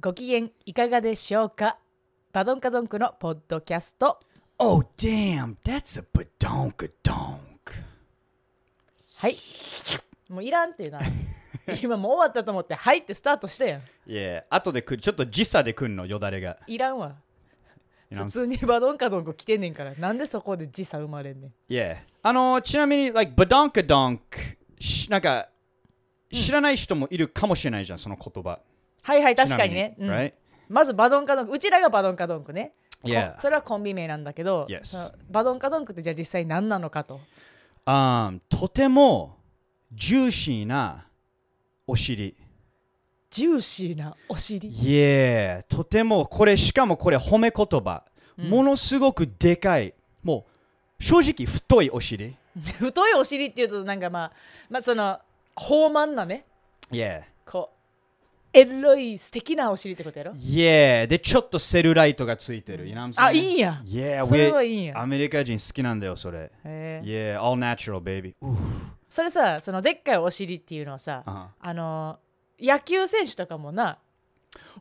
ご機嫌いかがでしょうかバドンカドンクのポッドキャスト Oh damn, that's a badonka donk はいもういらんっていうな 今もう終わったと思って「はい」ってスタートしてやんいや後で来るちょっと時差で来るのよだれがいらんわ普通にバドンカドンク来てんねんからなんでそこで時差生まれんねんいやあのちなみに like バドンカドンクなんか知らない人もいるかもしれないじゃんその言葉はいはい確かにね、right? まずバドンカドンクうちらがバドンカドンクね Yeah. それはコンビ名なんだけど、Yes. バドンカドンクってじゃあ実際何なのかと Um, とてもジューシーなお尻。ジューシーなお尻いえ、とてもこれしかもこれ褒め言葉、ものすごくでかいもう正直太いお尻 太いお尻っていうとなんかまあまあその豊満なねい e こエロい素敵なお尻ってことやろ ?Yeah! で、ちょっとセルライトがついてる。You know あ、いいや !Yeah! それはいいや。アメリカ人好きなんだよ、それ。Yeah! All natural, baby. それさ、そのでっかいお尻っていうのはさ、uh-huh. あの、野球選手とかもな、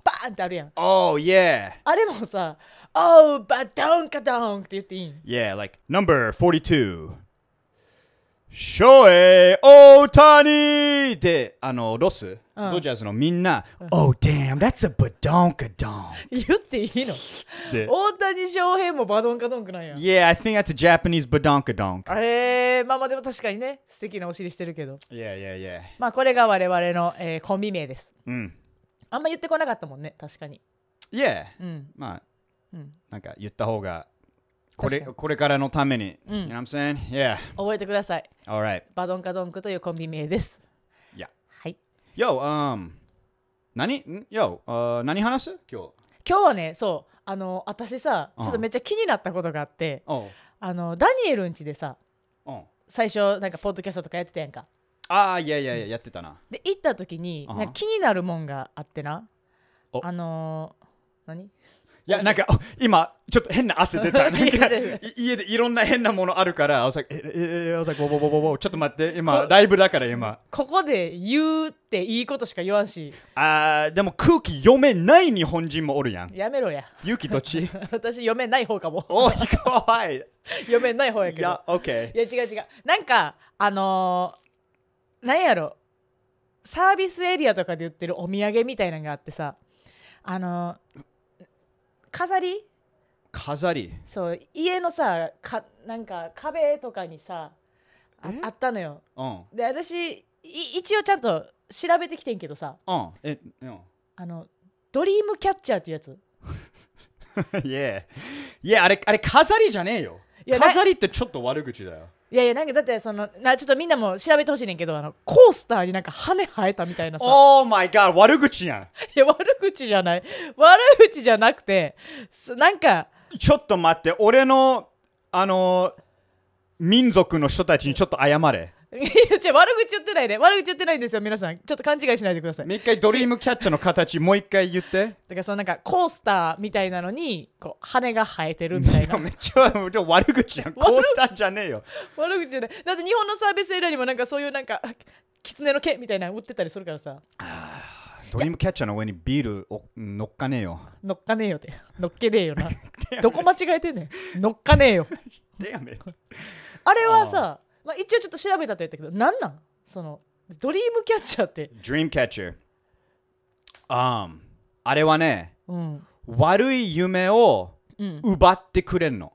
バーンってあるやん。Oh, yeah! あれもさ、Oh, バドンカドンって言っていいん ?Yeah, like number 42. ショエオータ大谷で、あの、ロスうん、ドジャースのみんな、うん、Oh damn, that's a badonkadonk 言っていいの大谷翔平もバドンカドンクなんや Yeah, I think that's a Japanese badonkadonk えー、まあまあでも確かにね素敵なお尻してるけど Yeah, yeah, yeah まあこれが我々の、えー、コンビ名ですうんあんま言ってこなかったもんね確かに Yeah、うん、まあ、うん、なんか言った方がこれこれからのために、うん、you know what I'm saying? Yeah 覚えてください Alright バドンカドンクというコンビ名です Yo, um, 何ん Yo, uh, 何話す今日。今日はね、そう、あの、私さ、ちょっとめっちゃ気になったことがあって、おうあの、ダニエルんちでさ、うん最初、なんか、ポッドキャストとかやってたやんか。ああ、いやいやいや、やってたな。で、行った時に、なんか気になるもんがあってなお、あのー、何いや、なんか、今、ちょっと変な汗出た。なんか、家でいろんな変なものあるから、あさえ、え、え、あさぼぼぼぼぼ、ちょっと待って、今、ライブだから、今。ここで言うっていいことしか言わんし。あー、でも空気読めない日本人もおるやん。やめろや。勇気どっち 私、読めない方かも。おい、怖い。読めない方やけど。いや、オッケー。いや、違う違う。なんか、あのー、なんやろ。サービスエリアとかで売ってるお土産みたいなのがあってさ、あのー飾り飾りそう家のさかなんか壁とかにさああったのよ、うん、で私い一応ちゃんと調べてきてんけどさ、うんえうん、あのドリームキャッチャーっていうやつ いやいやあれあれ飾りじゃねえよいや飾りってちょっと悪口だよいやいやなんかだってそのなちょっとみんなも調べてほしいねんけどあのコースターになんか羽生えたみたいなさオーマイガー悪口やんいや悪口じゃない悪口じゃなくてなんかちょっと待って俺のあの民族の人たちにちょっと謝れいやじゃ悪口言ってないで悪口言ってないんですよ皆さんちょっと勘違いしないでくださいもう一回ドリームキャッチャーの形もう一回言ってだからそのなんかコースターみたいなのにこう羽が生えてるみたいなめっちゃ悪口じゃんコースターじゃねえよ悪口じゃないだって日本のサービスエリアにもなんかそういうなんか狐の毛みたいなの売ってたりするからさドリームキャッチャーの上にビールを乗っかねえよ乗っかねえよって乗っけねえよな どこ間違えてんねん乗っかねえよ あれはさまあ、一応ちょっと調べたと言ったけど何なんそのドリームキャッチャーって Dream c a t c h um, あれはね、うん、悪い夢を奪ってくれんの、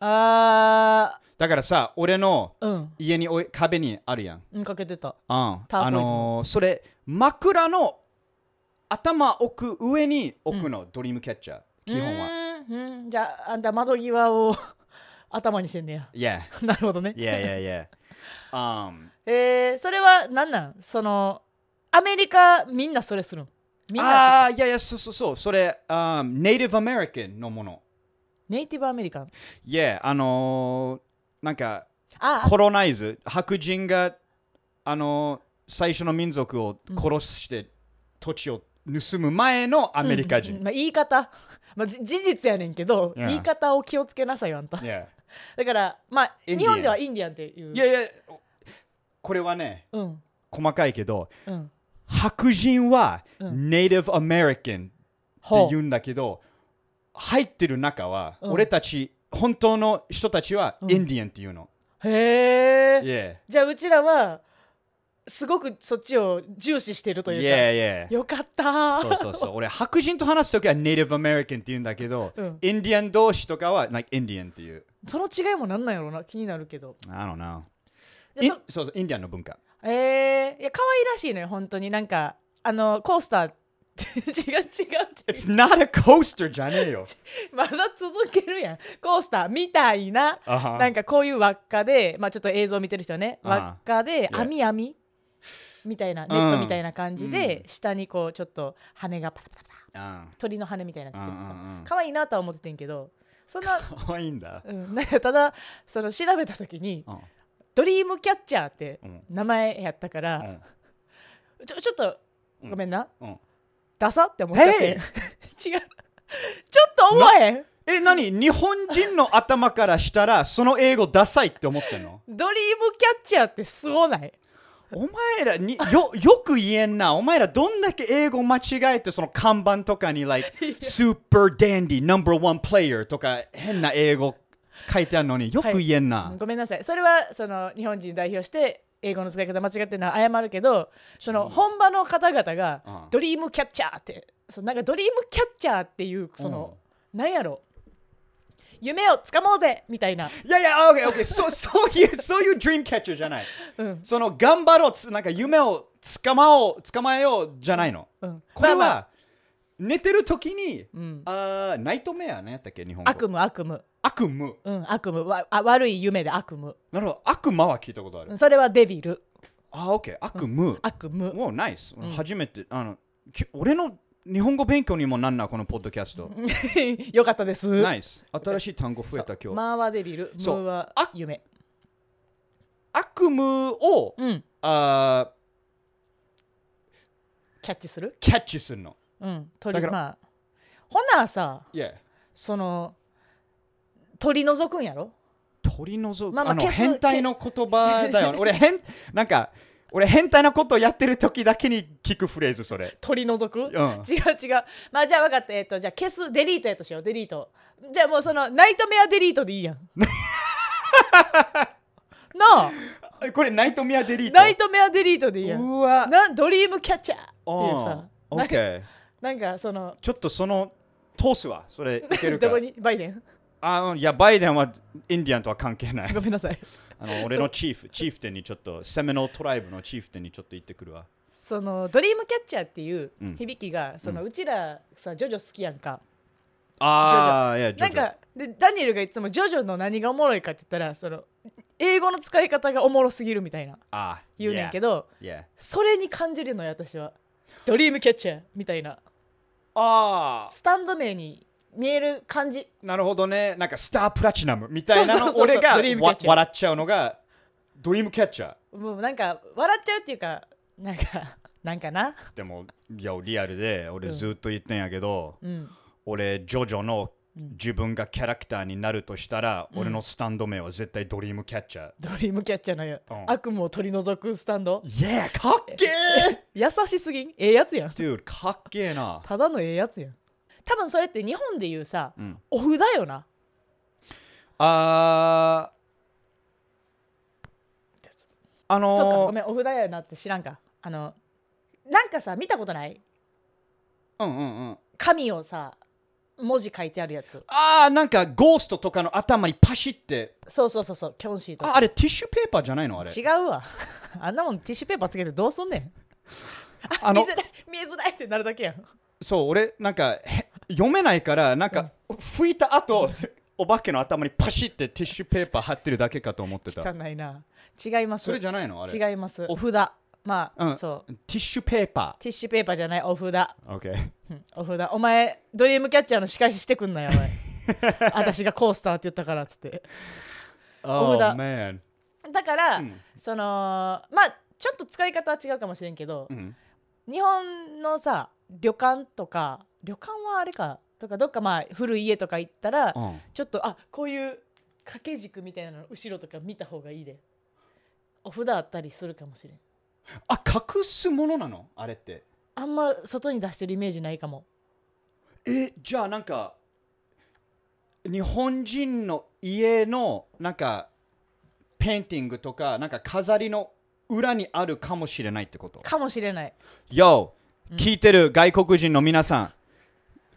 うん、ああだからさ俺の家にお壁にあるやん、うん、かけてた、うん、あのー、それ枕の頭置く上に置くの、うん、ドリームキャッチャー基本は、うん、じゃああんた窓際を頭にしてんねや なるほどねいやいやいや。えー、それは何なんそのアメリカみんなそれするみんなああ、いやいや、そうそうそう。それ、um, Native American のもの。ネイティブアメリカンいや、あのー、なんか、あコロナイズ、白人が、あのー、最初の民族を殺して、土地を盗む前のアメリカ人、まあ、言い方、まあ、事実やねんけど、Yeah. 言い方を気をつけなさいよあんた Yeah. だからまあ日本ではインディアンっていういやいやこれはねうん細かいけどうん白人はネイ Native American って言うんだけど、入ってる中は、うん俺たち本当の人たちはインディアンっていうの、へえ Yeah じゃあうちらはすごくそっちを重視してるというか、yeah, yeah. よかったそうそうそう俺白人と話す時はネイティブアメリカンって言うんだけど、うん、インディアン同士とかはなんかインディアンっていうその違いもなんなんやろうな気になるけど I don't know インそうそうインディアンの文化えー、いや可愛らしいのよ本当になんかあのコースター 違う違う違う It's not a coaster じゃねえよまだ続けるやんコースターみたいな、uh-huh. なんかこういう輪っかでまあちょっと映像見てる人ね輪っかで網網、みたいなネットみたいな感じで、下にこうちょっと羽がパタパタパタ、鳥の羽みたいなつけてさ可愛いなとは思っててんけどそんな可愛いんだ、うん、なんかただその調べた時に、ドリームキャッチャーって名前やったから、ちょちょっとごめんな、ダサって思ってて 違うちょっと思えんえ、何日本人の頭からしたら、その英語ダサいって思ってんのドリームキャッチャーってすごないお前らによよく言えんな。お前らどんだけ英語間違えてその看板とかに、like、super dandy ン u m b e r one p とか変な英語書いてあるのによく言えんな、はい。ごめんなさい。それはその日本人代表して英語の使い方間違ってるのは謝るけど、その本場の方々がドリームキャッチャーって、そのなんかドリームキャッチャーっていうその、うん、なんやろう夢をつかもうぜみたいないやいや、オッケー、オッケー、そう、そういう、そういう dream catcher じゃない。うんその頑張ろうつ、なんか夢を捕まおう、捕まえようじゃないの。うんこれは、まあまあ寝てる時に、うんあーナイトメアねやったっけ日本語。悪夢悪夢悪夢。うん悪夢わあ悪い夢で悪夢なるほど、悪魔は聞いたことある。うんそれはデビルあー、オッケー、悪夢。悪夢もうナイス、初めてあのき俺の日本語勉強にもなんなこのポッドキャスト よかったですナイス新しい単語増えた今日マーはデビルムーは夢悪夢を、うん、あキャッチするキャッチするのうん取まあほなさ、yeah. その取り除くんやろ取り除く、まあまあ、の変態の言葉だよ、ね、俺変なんか俺変態なことをやってる時だけに聞くフレーズそれ取り除く、うん、違う違うまあじゃあ分かったえっ、とじゃあ消すデリートやとしようデリートじゃあもうそのナイトメアデリートでいいやんなあこれナイトメアデリートナイトメアデリートでいいやんうわなドリームキャッチャーっていうさなんかそのちょっとその通すわそれいけるかどこにバイデンあいやバイデンはインディアンとは関係ないごめんなさいあの俺のチーフチーフ店にちょっとセミノトライブのチーフ店にちょっと行ってくるわそのドリームキャッチャーっていう響きが、うん、そのうちらさジョジョ好きやんかああいやジョジョなんかでダニエルがいつもジョジョの何がおもろいかって言ったらその英語の使い方がおもろすぎるみたいなあ言うねんけど、yeah. Yeah. それに感じるのよ私はドリームキャッチャーみたいなあスタンド名に見える感じなるほどねなんかスタープラチナムみたいなの俺が笑っちゃうのがドリームキャッチャーもうなんか笑っちゃうっていうかなんかなんかなでもいやリアルで俺ずっと言ってんやけど、うん、俺ジョジョの自分がキャラクターになるとしたら、うん、俺のスタンド名は絶対ドリームキャッチャードリームキャッチャーの、うん、悪夢を取り除くスタンドいや、かっけー優しすぎんええやつやん d u かっけーなただのええやつやん多分それって日本でいうさ、うん、だよなああのー、そかごめんおだよなって知らんかあのなんかさ見たことないうんうんうん紙をさ文字書いてあるやつああなんかゴーストとかの頭にパシってそうそうそうそうキョンシーとかああれティッシュペーパーじゃないのあれ違うわ あんなもんティッシュペーパーつけてどうすんねんあの見づらい見えづらいってなるだけやんそう俺なんかへ読めないからなんか拭いた後、お化けの頭にパシってティッシュペーパー貼ってるだけかと思ってた汚いな違いますそれじゃないのあれ違いますお札まあ、うん、そうティッシュペーパーティッシュペーパーじゃないお札 OK、うん、お札お前ドリームキャッチャーの仕返ししてくんなよ 私がコースターって言ったからっつってお札、oh, だから、うん、そのまあちょっと使い方は違うかもしれんけど、うん、日本のさ旅館とか旅館はあれかとかどっかまあ古い家とか行ったら、うん、ちょっとあこういう掛け軸みたいなの後ろとか見た方がいいでお札あったりするかもしれんあ隠すものなのあれってあんま外に出してるイメージないかもえじゃあなんか日本人の家のなんかペインティングとかなんか飾りの裏にあるかもしれないってことかもしれない Yo 聞いてる外国人の皆さん、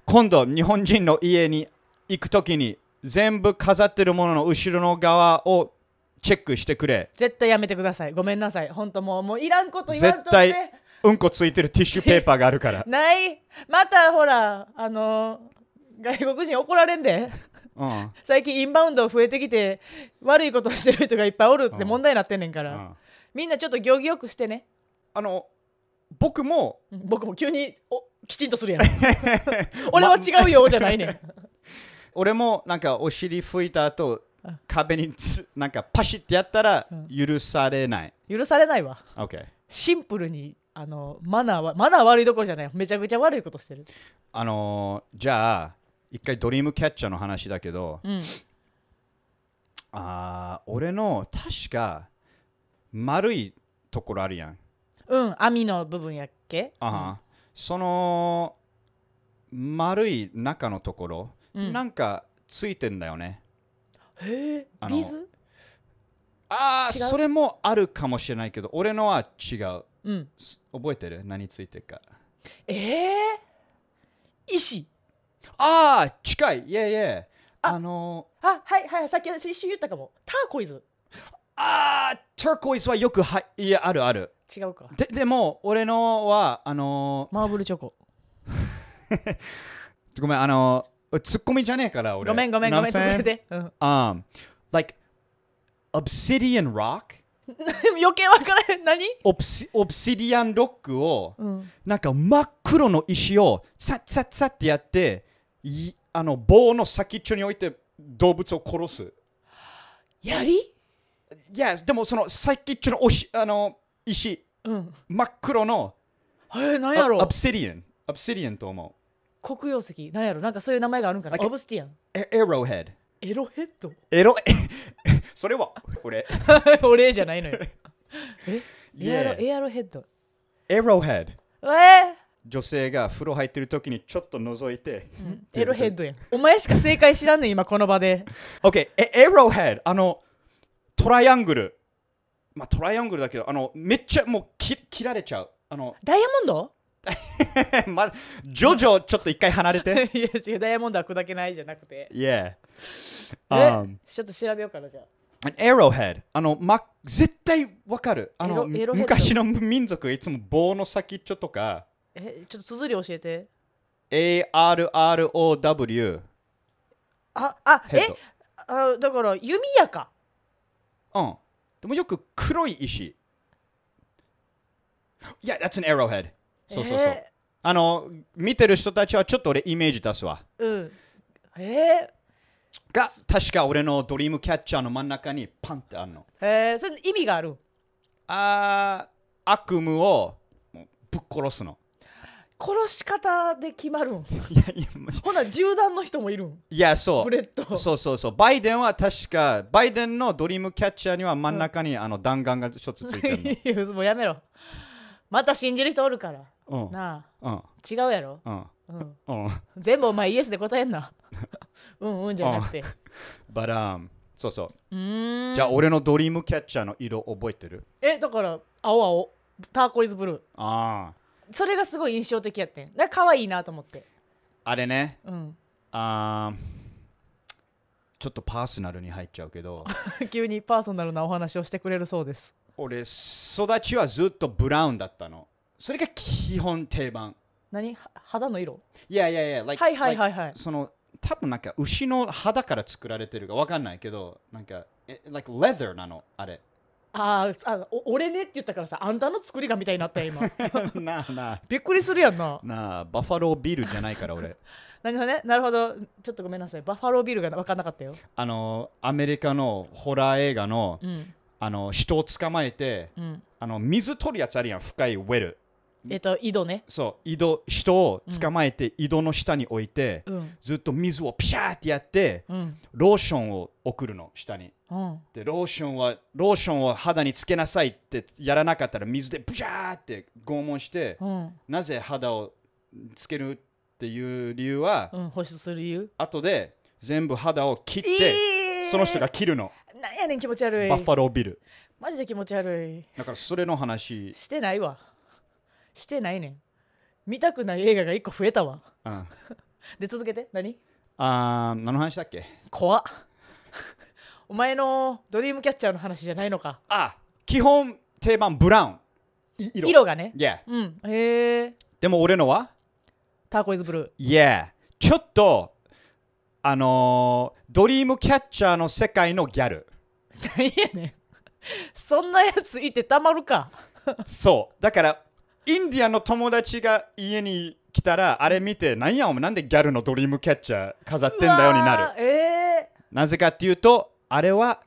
今度日本人の家に行く時に全部飾ってるものの後ろの側をチェックしてくれ絶対やめてくださいごめんなさい本当もうもういらんこと言わんと絶い対うんこついてるティッシュペーパーがあるから ないまたほらあの外国人怒られんでうん最近インバウンド増えてきて悪いことしてる人がいっぱいおるって問題になってんねんから、うんみんなちょっと行儀よくしてねあの僕も僕も急におきちんとするやん 俺は違うよじゃないねん 俺もなんかお尻拭いた後壁につなんかパシッてやったら許されない、許されないわ OK シンプルにあのマナーはマナー悪いところじゃないめちゃくちゃ悪いことしてるあのーじゃあ一回ドリームキャッチャーの話だけど、うんあ俺の確か丸いところあるやんうん網の部分やっけああ、その丸い中のところ、うんなんかついてんだよねえ水。ビーズああそれもあるかもしれないけど俺のは違ううん覚えてる何ついてるかえ石ああ近いいやいやああのあはいはいさっき私一瞬言ったかもターコイズああターコイズはよくはいいやあるある違うかででも俺のはあのマーブルチョコ ごめんあのツッコミじゃねえから俺ごめんごめんごめん続けて、うん、um, like obsidian rock 余計分からへん何オプシオプシディアンロックを、うん、なんか真っ黒の石をサッサッサッってやっていあの棒の先っちょに置いて動物を殺すやりいやでもその先っちょのおしあの石、うん、真っ黒のえー、何やろアプシディアンアプシディアンと思う黒曜石何やろなんかそういう名前があるんかな、like、ブスティアンエエロヘッドエロヘッドエロそれは俺 俺じゃないのよ え、yeah. エアロヘッドエロヘッドえー、女性が風呂入ってる時にちょっと覗いて、うん、エロヘッドやんお前しか正解知らんねん今この場で OK エエロヘッドあのトライアングルまあ、トライアングルだけどあのめっちゃもうき切られちゃうあのダイヤモンド まあ、ジョジョちょっと一回離れて いや違うダイヤモンドは砕けないじゃなくて Yeah、um, ちょっと調べようかなじゃあ a ロヘッド、あの、ま、絶対わかるあの昔の民族いつも棒の先っちょとかえちょっと綴り教えて ARROW ああえあだから弓矢かうんでもよく黒い石。いや、that's an arrowhead。そうそうそう。あの、見てる人たちはちょっと俺イメージ出すわ。うん。えーが確か俺のドリームキャッチャーの真ん中にパンってあるの。ええ、それ意味があるああ、悪夢をぶっ殺すの。殺し方で決まるんいやいやほな銃弾の人もいるんいやそうブレッドそうそうそうバイデンは確かバイデンのドリームキャッチャーには真ん中に、あの弾丸が一つついてる もうやめろまた信じる人おるから、うん、なあ、うん、違うやろ、うんうん、全部お前イエスで答えんな うんうんじゃなくて、バランそうそうじゃあ俺のドリームキャッチャーの色覚えてるえだから青青ターコイズブルーああそれがすごい印象的やってんだから可愛いなと思ってあれねうんあちょっとパーソナルに入っちゃうけど 急にパーソナルなお話をしてくれるそうです俺育ちはずっとブラウンだったのそれが基本定番何肌の色いやいやいや、like, はいはいはいはい、like, その多分なんか牛の肌から作られてるかわかんないけどなんか、え like leather なのあれああ俺ねって言ったからさあんたの作りがみたいになったよ今 なあなあびっくりするやんななあバファロービールじゃないから俺なんかねなるほどちょっとごめんなさいバファロービールが分かんなかったよあのアメリカのホラー映画のうん、あの人を捕まえて、うん、あの水取るやつあるやん深いウェルえっと井戸ねそう井戸人を捕まえて、井戸の下に置いて、ずっと水をピシャーってやって、うん、ローションを送るの下に、うん、でローションはローションを肌につけなさいってやらなかったら水でブシャーって拷問して、うん、なぜ肌をつけるっていう理由は、うん、保湿する理由後で全部肌を切って、えー、その人が切るのなんやねん気持ち悪いバッファロービルマジで気持ち悪いだからそれの話してないわしてないねん見たくない映画が1個増えたわ、うんで続けて何あー何の話だっけ怖っお前のドリームキャッチャーの話じゃないのかあ基本定番ブラウン色色がね Yeah うんへえでも俺のはターコイズブルー Yeah ちょっとあのードリームキャッチャーの世界のギャルいやねそんなやついてたまるかそうだからインディアンの友達が家に来たらあれ見てなんやお前なんでギャルのドリームキャッチャー飾ってんだよになる、えー、なぜかっていうとあれは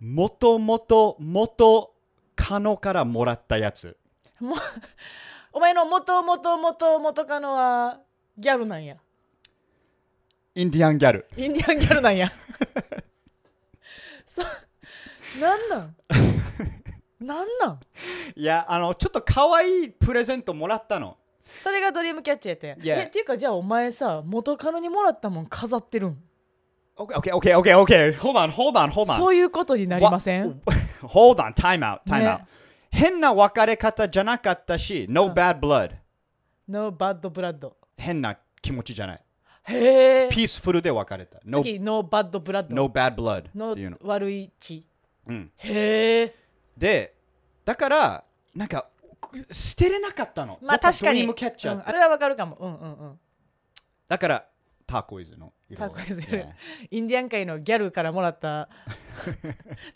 もともともとカノからもらったやつお前のももとともともとカノはギャルなんやインディアンギャルインディアンギャルなんやそなんなん なんなんいやあのちょっと可愛いプレゼントもらったのそれがドリームキャッチやて。たや Yeah. っていうかじゃあお前さ元カノにもらったもん飾ってるん Okay, okay, okay, okay, okay. Hold on, hold on, hold on. そういうことになりません Wha- Hold on, time out, time out. 変な別れ方じゃなかったし、no bad blood。No bad blood 変な気持ちじゃない。へえピースフルで別れた。No, 次 No bad blood no bad blood 悪い血うんへえで、だから、なんか捨てれなかったのまあ確かに、あれはわかるかも、うんうんうん、だからターコイズのターコイズ、インディアン界のギャルからもらった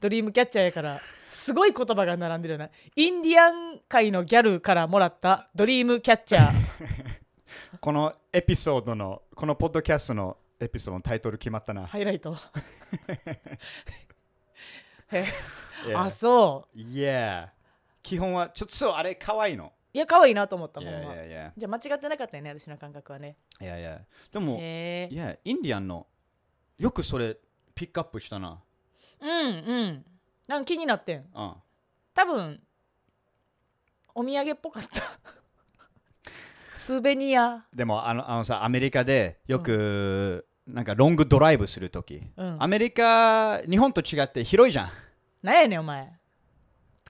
ドリームキャッチャーやからすごい言葉が並んでるなインディアン界のギャルからもらったドリームキャッチャーこのエピソードのこのポッドキャストのエピソードのタイトル決まったなハイライトあそういや、基本はちょっとそうあれ可愛いのいや可愛いなと思ったもん、ま、じゃ間違ってなかったよね私の感覚はねいやいやでもいやインディアンのよくそれピックアップしたなうんうんなんか気になってん、うん、多分お土産っぽかった スベニアでもあのあのさアメリカでよく、うん、なんかロングドライブする時、うん、アメリカ日本と違って広いじゃんなんやねんお前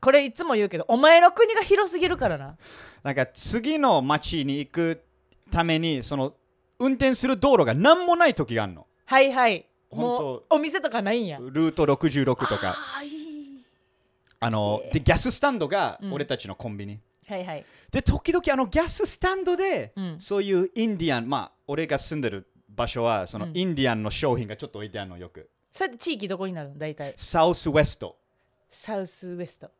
これいつも言うけどお前の国が広すぎるからななんか次の町に行くためにその運転する道路が何もない時があるのはいはいもうお店とかないんやルート66とかあのでギャススタンドが俺たちのコンビニ、うんはいはい、で時々あのギャススタンドで、うん、そういうインディアンまあ俺が住んでる場所はその、インディアンの商品がちょっと置いてあるのよくそれって地域どこになるの大体サウスウェストサウスウェスト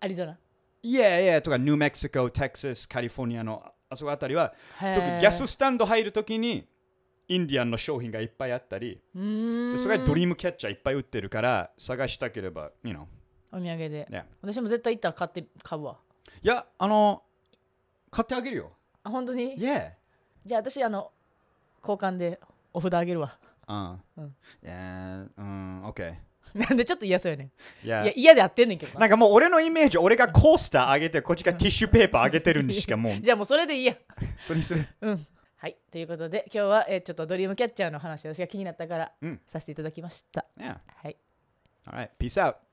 アリゾナいやいやとかニューメキシコテキサスカリフォルニアのあそこあたりはギャススタンド入るときにインディアンの商品がいっぱいあったりでそれがドリームキャッチャーいっぱい売ってるから探したければ you know お土産で、ね、私も絶対行ったら買って買うわいやあの買ってあげるよあ本当に Yeah じゃあ私あの交換でお札あげるわうん、うん、Yeah うん OK なんでちょっと嫌そうやねん。いや嫌でやってんねんけどなんかもう俺のイメージ、俺がコースター上げて、こっちがティッシュペーパー上げてるんしかもう、じゃあもうそれでいいや。それする。うん。はい。ということで、今日は、えーちょっとドリームキャッチャーの話、私が気になったから、うんさせていただきました。Yeah. はい。All right. Peace out.